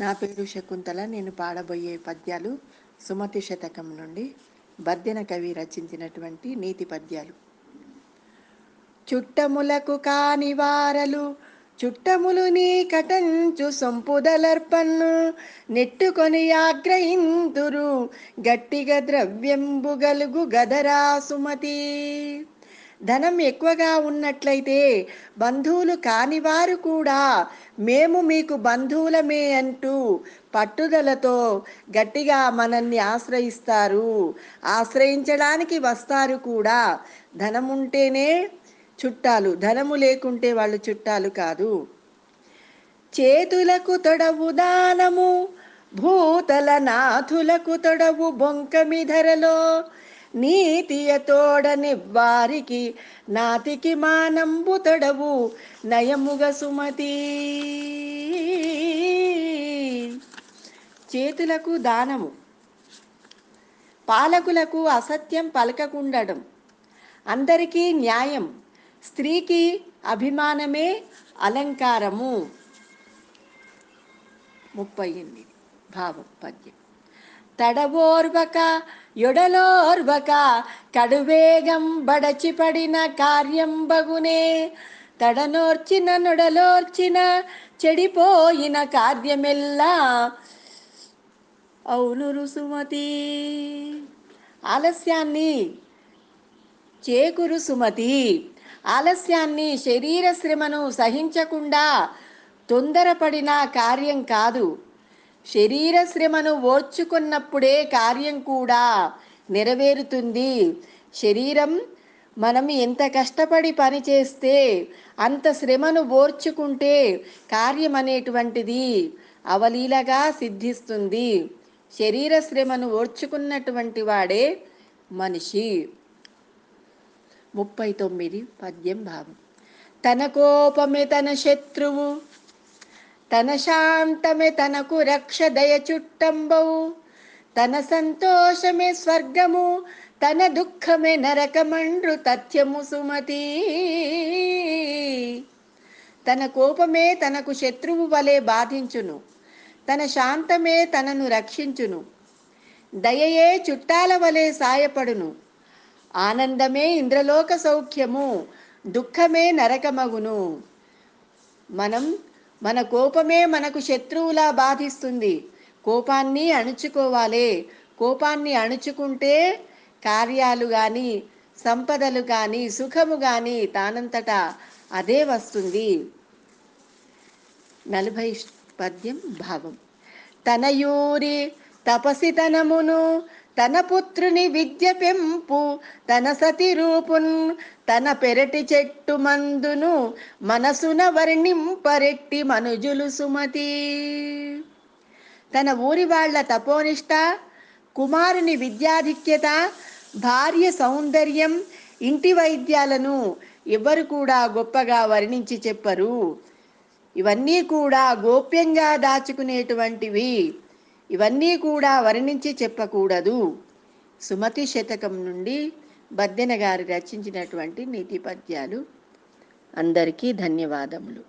నా పేరు శకుంతల నేను పాడబోయే పద్యాలు సుమతి శతకం నుండి బద్దెన కవి రచించినటువంటి నీతి పద్యాలు చుట్టములకు కాని వారలు చుట్టములు నీ కటంచు సొంపుదలర్పన్ను నెట్టుకొని ఆగ్రహిందురు గట్టిగా ద్రవ్యంబు గలుగు గదరా సుమతి ధనం ఎక్కువగా ఉన్నట్లయితే బంధువులు కానివారు కూడా మేము మీకు బంధువులమే అంటూ పట్టుదలతో గట్టిగా మనల్ని ఆశ్రయిస్తారు ఆశ్రయించడానికి వస్తారు కూడా ధనం ఉంటేనే చుట్టాలు ధనము లేకుంటే వాళ్ళు చుట్టాలు కాదు చేతులకు తొడవు దానము భూతల నాథులకు తొడవు బొంకమి ధరలో నీతియతోడని వారికి నాతికి మానంబు తడవు నయముగ సుమతి చేతులకు దానము పాలకులకు అసత్యం పలకకుండడం అందరికీ న్యాయం స్త్రీకి అభిమానమే అలంకారము ముప్పై ఎనిమిది భావం పద్యం తడవోర్వక ఎడలోర్వక కడువేగం బడచిపడిన కార్యం బగునే తడనోర్చిన నొడలోర్చిన చెడిపోయిన కార్యమెల్లా అవును రుసుమతి ఆలస్యాన్ని చేకురు సుమతి ఆలస్యాన్ని శరీర శ్రమను సహించకుండా తొందరపడిన కార్యం కాదు శరీర శ్రమను ఓర్చుకున్నప్పుడే కార్యం కూడా నెరవేరుతుంది శరీరం మనం ఎంత కష్టపడి పని చేస్తే అంత శ్రమను ఓర్చుకుంటే కార్యం అనేటువంటిది అవలీలగా సిద్ధిస్తుంది శరీర శ్రమను ఓర్చుకున్నటువంటి వాడే మనిషి ముప్పై తొమ్మిది పద్యం భావం తన కోపమే తన శత్రువు తన శాంతమే తనకు రక్ష దయచుట్టంబవు తన సంతోషమే స్వర్గము తన దుఃఖమే నరకమండ్రు తథ్యము సుమతి తన కోపమే తనకు శత్రువు వలె బాధించును తన శాంతమే తనను రక్షించును దయయే చుట్టాల వలె సాయపడును ఆనందమే ఇంద్రలోక సౌఖ్యము దుఃఖమే నరకమగును మనం మన కోపమే మనకు శత్రువులా బాధిస్తుంది కోపాన్ని అణుచుకోవాలి కోపాన్ని అణుచుకుంటే కార్యాలు కానీ సంపదలు కానీ సుఖము కానీ తానంతట అదే వస్తుంది నలభై పద్యం భావం తనయూరి తపసితనమును తన పుత్రుని విద్య పెంపు తన సతి రూపున్ తన పెరటి చెట్టు మందును మనసున వర్ణింపరెట్టి మనుజులు సుమతి తన ఊరి వాళ్ల తపోనిష్ట కుమారుని విద్యాధిక్యత భార్య సౌందర్యం ఇంటి వైద్యాలను ఎవరు కూడా గొప్పగా వర్ణించి చెప్పరు ఇవన్నీ కూడా గోప్యంగా దాచుకునేటువంటివి ఇవన్నీ కూడా వర్ణించి చెప్పకూడదు సుమతి శతకం నుండి బద్దెన గారు రచించినటువంటి నీతి పద్యాలు అందరికీ ధన్యవాదములు